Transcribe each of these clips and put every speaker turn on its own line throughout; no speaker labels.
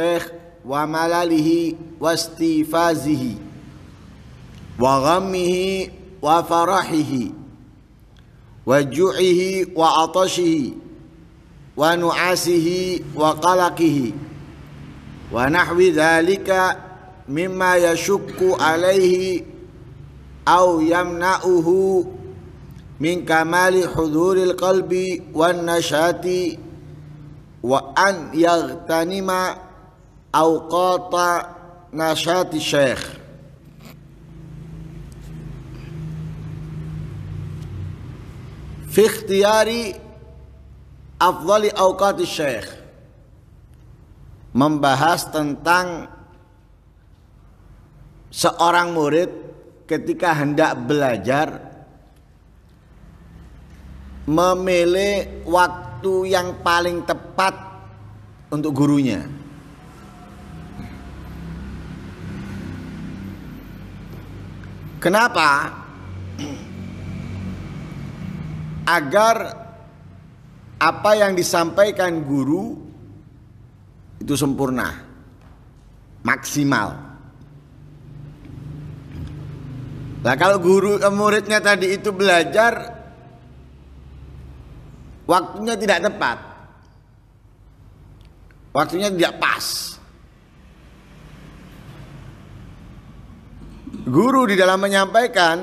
الشيخ وملله واستيفازه وغمه وفرحه وجوعه وعطشه ونعاسه وقلقه ونحو ذلك مما يشك عليه أو يمنعه من كمال حضور القلب والنشاة وأن يغتنم awqata nasyati syekh fi ikhtiyari afdali awqati syekh membahas tentang seorang murid ketika hendak belajar memilih waktu yang paling tepat untuk gurunya. Kenapa? Agar apa yang disampaikan guru itu sempurna, maksimal. Nah kalau guru eh, muridnya tadi itu belajar waktunya tidak tepat. Waktunya tidak pas. guru di dalam menyampaikan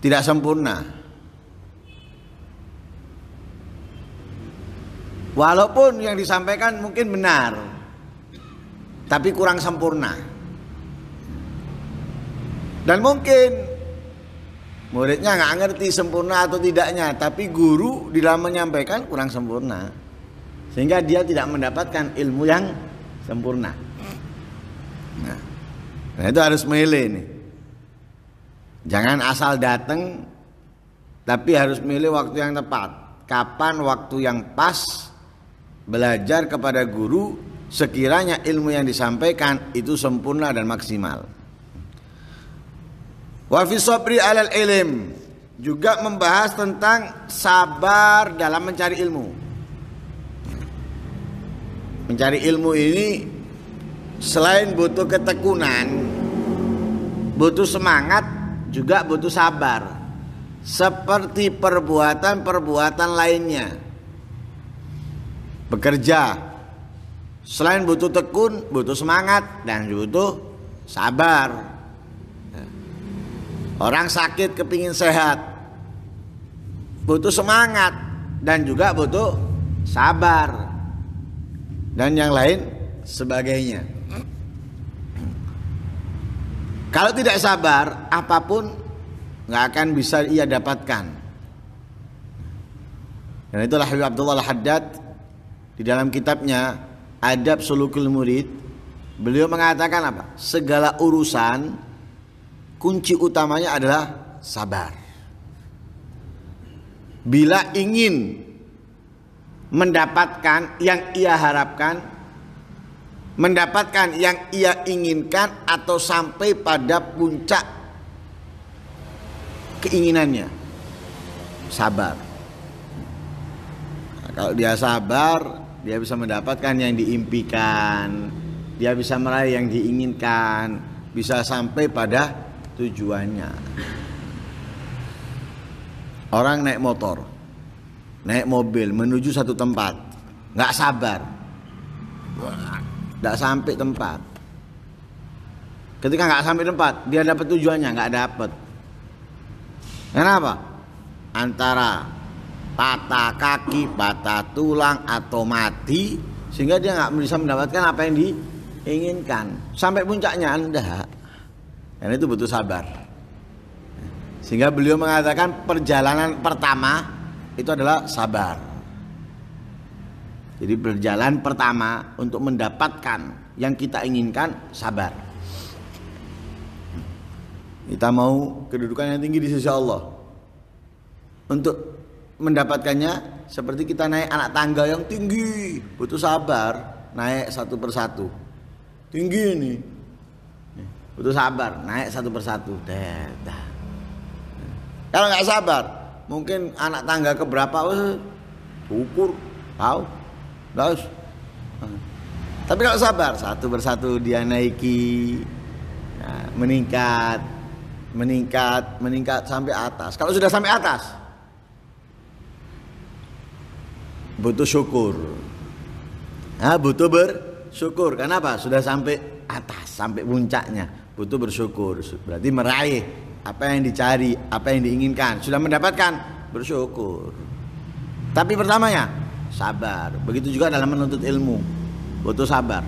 tidak sempurna. Walaupun yang disampaikan mungkin benar, tapi kurang sempurna. Dan mungkin muridnya nggak ngerti sempurna atau tidaknya, tapi guru di dalam menyampaikan kurang sempurna, sehingga dia tidak mendapatkan ilmu yang sempurna. Nah. Nah itu harus milih nih. Jangan asal datang, tapi harus milih waktu yang tepat. Kapan waktu yang pas belajar kepada guru sekiranya ilmu yang disampaikan itu sempurna dan maksimal. Wafi sobri alal ilim juga membahas tentang sabar dalam mencari ilmu. Mencari ilmu ini selain butuh ketekunan, butuh semangat, juga butuh sabar. Seperti perbuatan-perbuatan lainnya. Bekerja selain butuh tekun, butuh semangat dan butuh sabar. Orang sakit kepingin sehat, butuh semangat dan juga butuh sabar dan yang lain sebagainya. Kalau tidak sabar, apapun nggak akan bisa ia dapatkan. Dan itulah Habib Abdullah Al-Haddad di dalam kitabnya Adab Sulukil Murid, beliau mengatakan apa? Segala urusan kunci utamanya adalah sabar. Bila ingin mendapatkan yang ia harapkan, mendapatkan yang ia inginkan atau sampai pada puncak keinginannya. Sabar. Nah, kalau dia sabar, dia bisa mendapatkan yang diimpikan, dia bisa meraih yang diinginkan, bisa sampai pada tujuannya. Orang naik motor, naik mobil menuju satu tempat, nggak sabar tidak sampai tempat ketika nggak sampai tempat dia dapat tujuannya nggak dapat kenapa antara patah kaki patah tulang atau mati sehingga dia nggak bisa mendapatkan apa yang diinginkan sampai puncaknya anda dan itu butuh sabar sehingga beliau mengatakan perjalanan pertama itu adalah sabar jadi berjalan pertama untuk mendapatkan yang kita inginkan sabar. Kita mau kedudukan yang tinggi di sisi Allah. Untuk mendapatkannya seperti kita naik anak tangga yang tinggi, butuh sabar naik satu persatu. Tinggi ini. Butuh sabar naik satu persatu. Kalau nggak sabar, mungkin anak tangga keberapa, ukur, tahu Terus. Hmm. Tapi kalau sabar satu bersatu dia naiki, ya, meningkat, meningkat, meningkat sampai atas. Kalau sudah sampai atas, butuh syukur. Nah, butuh bersyukur. Karena apa? Sudah sampai atas, sampai puncaknya. Butuh bersyukur. Berarti meraih apa yang dicari, apa yang diinginkan. Sudah mendapatkan, bersyukur. Tapi pertamanya sabar. Begitu juga dalam menuntut ilmu, butuh sabar.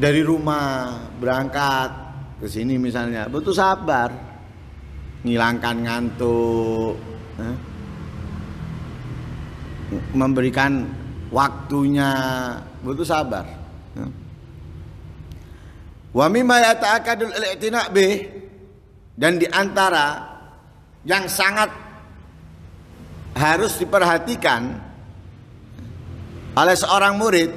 Dari rumah berangkat ke sini misalnya, butuh sabar. Ngilangkan ngantuk, eh. memberikan waktunya, butuh sabar. Wami eh. Wa mimma yata'akadul B dan diantara yang sangat harus diperhatikan oleh seorang murid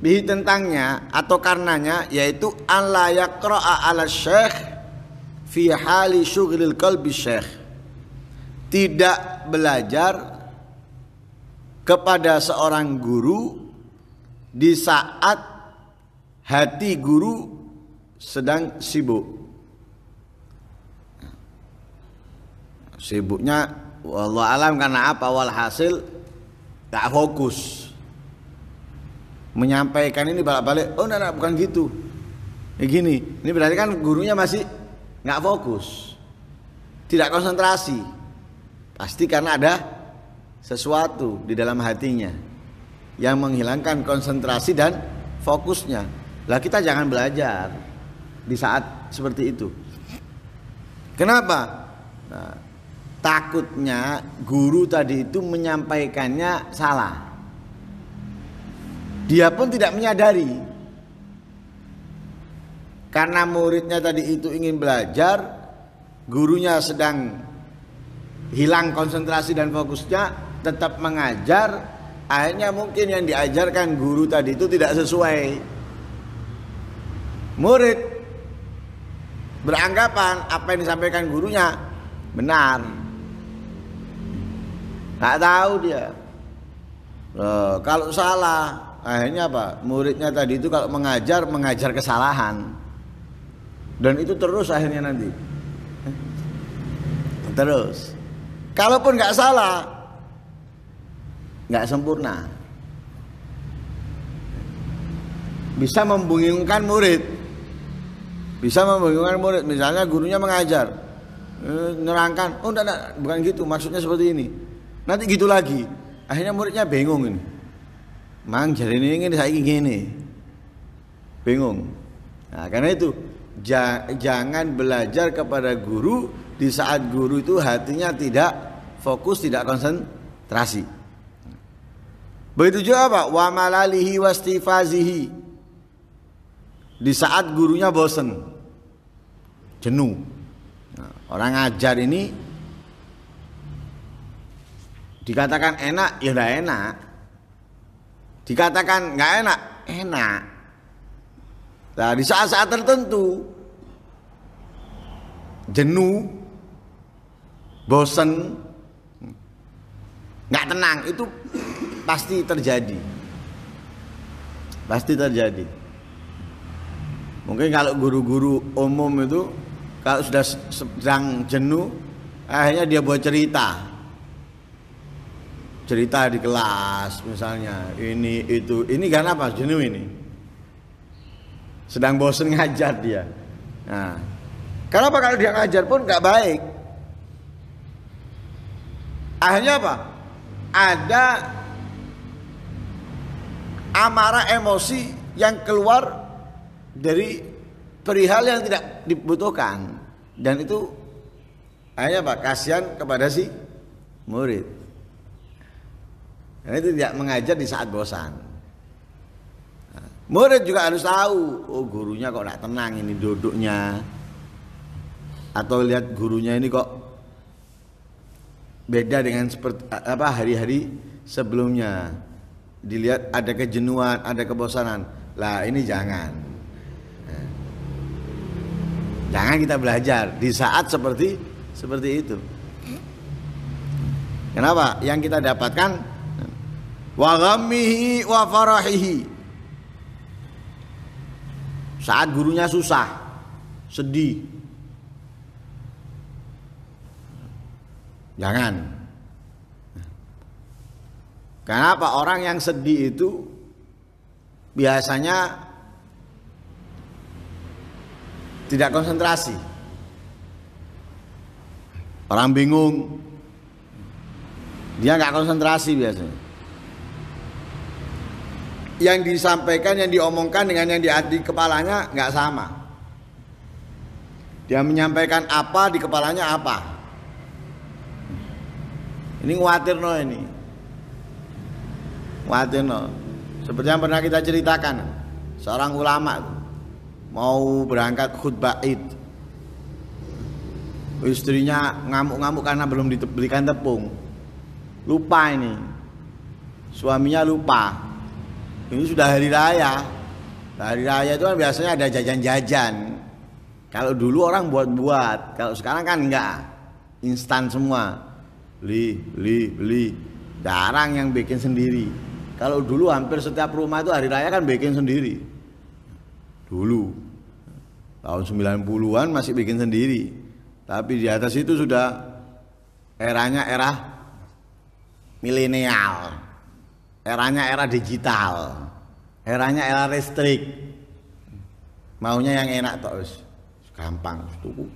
bihi tentangnya atau karenanya yaitu ala yaqra'a ala syekh fi hali syughlil qalbi syekh tidak belajar kepada seorang guru di saat hati guru sedang sibuk sibuknya Wallah alam karena apa walhasil gak fokus menyampaikan ini balik-balik oh enggak, enggak bukan gitu ya gini ini berarti kan gurunya masih nggak fokus tidak konsentrasi pasti karena ada sesuatu di dalam hatinya yang menghilangkan konsentrasi dan fokusnya lah kita jangan belajar di saat seperti itu kenapa nah, takutnya guru tadi itu menyampaikannya salah. Dia pun tidak menyadari. Karena muridnya tadi itu ingin belajar, gurunya sedang hilang konsentrasi dan fokusnya, tetap mengajar, akhirnya mungkin yang diajarkan guru tadi itu tidak sesuai. Murid beranggapan apa yang disampaikan gurunya benar nggak tahu dia Loh, kalau salah akhirnya apa muridnya tadi itu kalau mengajar mengajar kesalahan dan itu terus akhirnya nanti eh, terus kalaupun nggak salah nggak sempurna bisa membingungkan murid bisa membingungkan murid misalnya gurunya mengajar eh, nerangkan oh enggak, enggak bukan gitu maksudnya seperti ini nanti gitu lagi akhirnya muridnya bingung ini mang jadi ini ini saya ini, bingung nah karena itu ja, jangan belajar kepada guru di saat guru itu hatinya tidak fokus tidak konsentrasi begitu juga apa wa malalihi wastifazihi di saat gurunya bosen jenuh nah, orang ajar ini Dikatakan enak, ya udah enak. Dikatakan nggak enak, enak. Nah, di saat-saat tertentu jenuh, bosen, nggak tenang itu pasti terjadi. Pasti terjadi. Mungkin kalau guru-guru umum itu kalau sudah sedang jenuh akhirnya dia buat cerita cerita di kelas misalnya ini itu ini karena apa jenuh ini sedang bosen ngajar dia nah karena apa kalau dia ngajar pun nggak baik akhirnya apa ada amarah emosi yang keluar dari perihal yang tidak dibutuhkan dan itu akhirnya apa kasihan kepada si murid karena itu tidak mengajar di saat bosan. murid juga harus tahu, oh gurunya kok tidak tenang ini duduknya. Atau lihat gurunya ini kok beda dengan seperti apa hari-hari sebelumnya. Dilihat ada kejenuhan, ada kebosanan. Lah ini jangan. jangan kita belajar di saat seperti seperti itu. Kenapa? Yang kita dapatkan wa ghammihi wa farahihi. Saat gurunya susah, sedih. Jangan. Kenapa orang yang sedih itu biasanya tidak konsentrasi. Orang bingung, dia nggak konsentrasi biasanya yang disampaikan, yang diomongkan dengan yang di, di kepalanya nggak sama. Dia menyampaikan apa di kepalanya apa. Ini khawatir no ini. Khawatir no. Seperti yang pernah kita ceritakan, seorang ulama mau berangkat khutbah id. Istrinya ngamuk-ngamuk karena belum dibelikan tepung. Lupa ini. Suaminya lupa ini sudah hari raya. Hari raya itu kan biasanya ada jajan-jajan. Kalau dulu orang buat-buat, kalau sekarang kan enggak. Instan semua. Beli, beli, beli. Jarang yang bikin sendiri. Kalau dulu hampir setiap rumah itu hari raya kan bikin sendiri. Dulu tahun 90-an masih bikin sendiri. Tapi di atas itu sudah eranya era milenial eranya era digital eranya era listrik maunya yang enak terus gampang tuku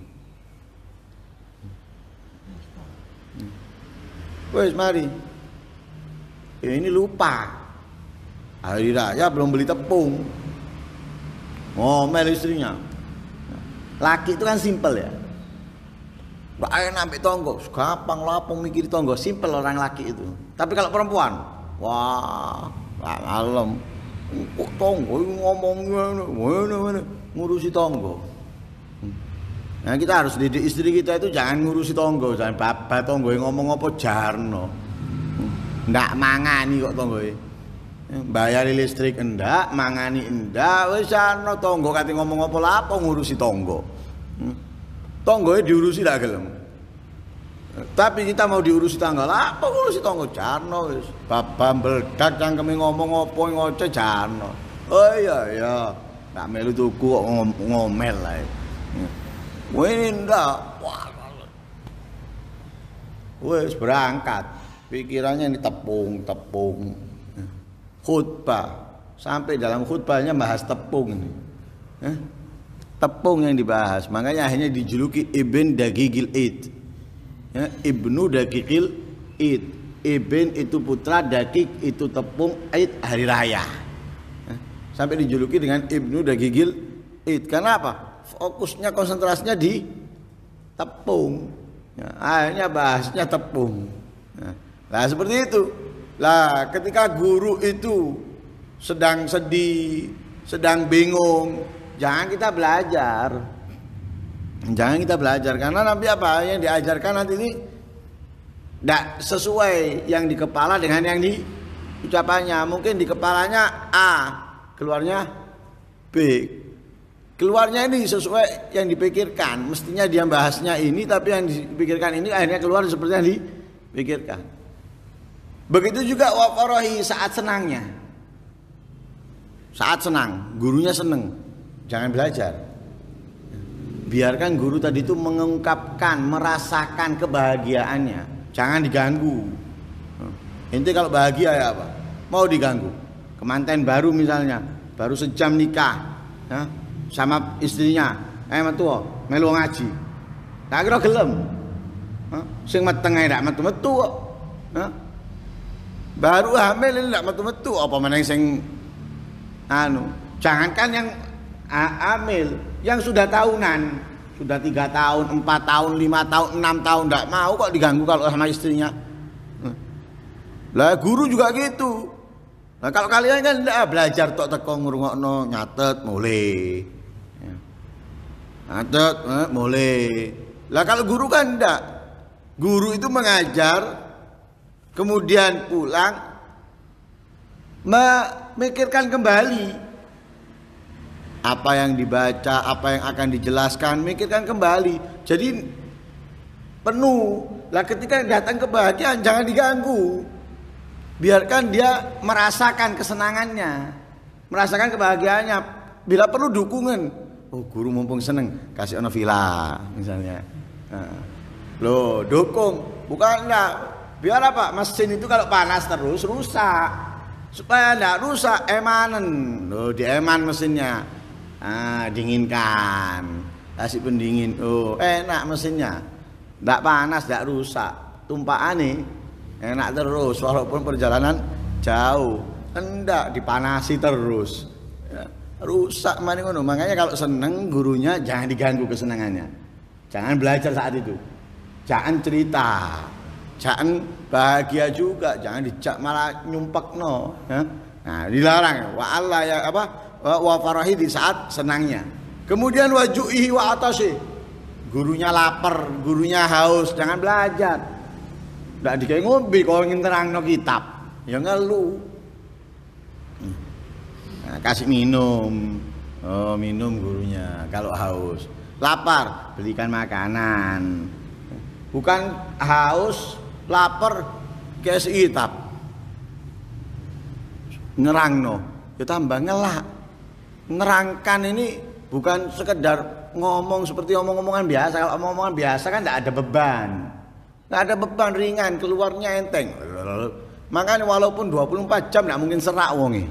wes mari ini lupa hari raya belum beli tepung ngomel istrinya laki itu kan simpel ya bakal nambah tonggo, gampang lah mikir tonggo, simple orang laki itu. Tapi kalau perempuan, wah ngalem kok tonggo ngomong ngene ngurusi tonggo hmm. Nah kita harus didik istri kita itu jangan ngurusi tonggo, jangan bapak tonggo yang ngomong apa jarno, hmm. ndak mangani kok tonggo hmm, bayar listrik ndak mangani ndak wes jarno tonggo kati ngomong apa lapo ngurusi tonggo, tonggo diurusi lah gelem. Tapi kita mau diurusi tanggal apa urusi tanggal Jarno wis. Babam beldak cangkeme ngomong apa ngoce Jarno. Oh iya iya. Tak melu tuku kok ngomel ae. Ya. Wih ndak. Wes berangkat. Pikirannya ini tepung, tepung. Khutbah. Sampai dalam khutbahnya bahas tepung ini. Eh? Tepung yang dibahas. Makanya akhirnya dijuluki Ibn Dagigil Eid ya, ibnu Dakiil id ibn itu putra dakik itu tepung id hari raya ya, sampai dijuluki dengan ibnu Dakiil id karena apa fokusnya konsentrasinya di tepung ya, akhirnya bahasnya tepung ya, nah seperti itu lah ketika guru itu sedang sedih sedang bingung jangan kita belajar Jangan kita belajar karena nanti apa yang diajarkan nanti ini tidak sesuai yang di kepala dengan yang di ucapannya. Mungkin di kepalanya A, keluarnya B. Keluarnya ini sesuai yang dipikirkan. Mestinya dia bahasnya ini tapi yang dipikirkan ini akhirnya keluar seperti yang dipikirkan. Begitu juga wafarohi saat senangnya. Saat senang, gurunya seneng. Jangan belajar biarkan guru tadi itu mengungkapkan merasakan kebahagiaannya jangan diganggu inti kalau bahagia ya apa mau diganggu kemanten baru misalnya baru sejam nikah ya, sama istrinya eh metu melu ngaji tak kira gelem ha? sing meteng ae dak metu metu kok baru hamil dak metu metu apa meneng sing anu jangankan yang amil yang sudah tahunan sudah tiga tahun empat tahun lima tahun enam tahun tidak mau kok diganggu kalau sama istrinya lah guru juga gitu lah kalau kalian kan tidak belajar tok teko ngurungokno nyatet mulai ya. nyatet eh, mulai lah kalau guru kan tidak guru itu mengajar kemudian pulang memikirkan kembali apa yang dibaca, apa yang akan dijelaskan, mikirkan kembali. Jadi penuh. Lah ketika datang kebahagiaan jangan diganggu. Biarkan dia merasakan kesenangannya, merasakan kebahagiaannya. Bila perlu dukungan. Oh guru mumpung seneng kasih ono villa misalnya. Nah. Loh dukung bukan enggak biar apa mesin itu kalau panas terus rusak supaya enggak rusak emanen loh di mesinnya ah, dinginkan kasih pendingin oh enak mesinnya tidak panas tidak rusak tumpah nih enak terus walaupun perjalanan jauh hendak dipanasi terus ya, rusak mana ngono makanya kalau seneng gurunya jangan diganggu kesenangannya jangan belajar saat itu jangan cerita jangan bahagia juga jangan dicak malah nyumpak no ya. nah dilarang wa ya apa Wafarahi di saat senangnya. Kemudian wajuhi wa atasi. Gurunya lapar, gurunya haus, jangan belajar. Tidak dikei ngombe kalau ingin terang terangno kitab, ya ngeluh. Nah, kasih minum. Oh, minum gurunya kalau haus. Lapar, belikan makanan. Bukan haus, lapar, kasih kitab. Ngerangno, ya tambah ngelak nerangkan ini bukan sekedar ngomong seperti omong-omongan biasa. Kalau omong-omongan biasa kan tidak ada beban. Tidak ada beban ringan, keluarnya enteng. Makanya walaupun 24 jam tidak mungkin serak wongi.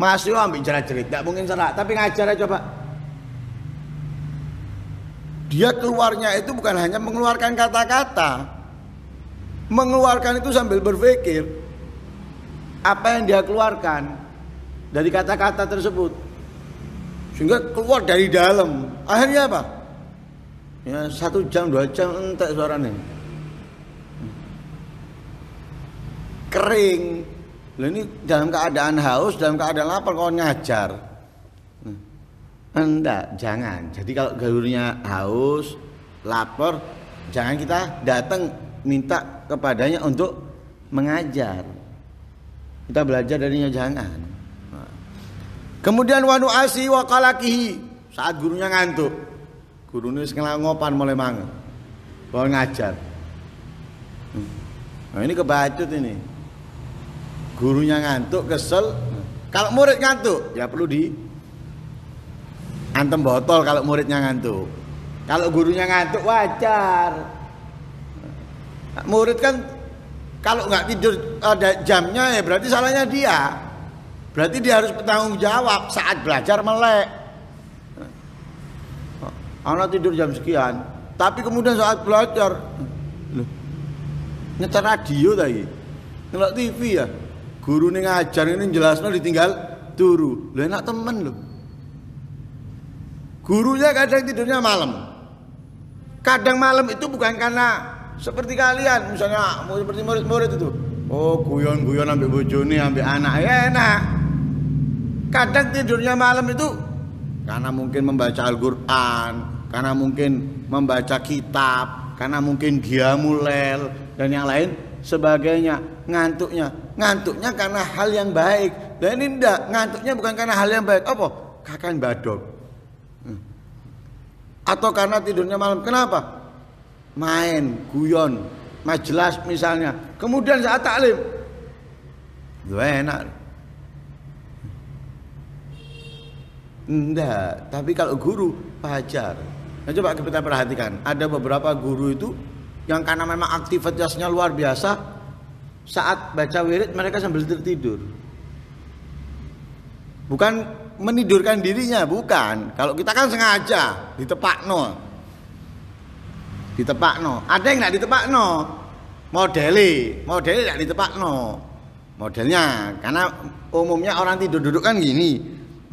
Masih ambil jerat-jerit, tidak mungkin serak. Tapi ngajar aja coba. Dia keluarnya itu bukan hanya mengeluarkan kata-kata, mengeluarkan itu sambil berpikir apa yang dia keluarkan dari kata-kata tersebut sehingga keluar dari dalam akhirnya apa ya satu jam dua jam entek suaranya kering Loh ini dalam keadaan haus dalam keadaan lapar kau ngajar enggak jangan jadi kalau gurunya haus lapar jangan kita datang minta kepadanya untuk mengajar kita belajar darinya jangan Kemudian wanu asi wa kalakihi saat gurunya ngantuk. Gurunya ngopan mulai mangan. Mau ngajar. Hmm. Nah, ini kebacut ini. Gurunya ngantuk, kesel. Kalau murid ngantuk, ya perlu di antem botol kalau muridnya ngantuk. Kalau gurunya ngantuk wajar. Nah, murid kan kalau nggak tidur ada jamnya ya berarti salahnya dia. Berarti dia harus bertanggung jawab saat belajar melek. Anak tidur jam sekian, tapi kemudian saat belajar loh, radio tadi, ngelok TV ya. Guru nih ngajar ini jelasnya ditinggal turu. Lo enak temen lo. Gurunya kadang tidurnya malam. Kadang malam itu bukan karena seperti kalian misalnya seperti murid-murid itu oh guyon guyon ambil bojone ambil anak ya enak Kadang tidurnya malam itu karena mungkin membaca Al-Quran, karena mungkin membaca kitab, karena mungkin dia mulel dan yang lain sebagainya. Ngantuknya, ngantuknya karena hal yang baik. Dan ini enggak, ngantuknya bukan karena hal yang baik. Apa? kakak badok. Hmm. Atau karena tidurnya malam. Kenapa? Main, guyon, majelas misalnya. Kemudian saat taklim, enak Enggak, tapi kalau guru pajar. Nah, coba kita perhatikan, ada beberapa guru itu yang karena memang aktivitasnya luar biasa, saat baca wirid mereka sambil tertidur. Bukan menidurkan dirinya, bukan. Kalau kita kan sengaja ditepakno. Ditepakno. Ada yang ditepak ditepakno. Modeli, modeli tidak ditepakno. Modelnya karena umumnya orang tidur duduk kan gini.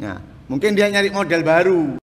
Nah, Mungkin dia nyari model baru.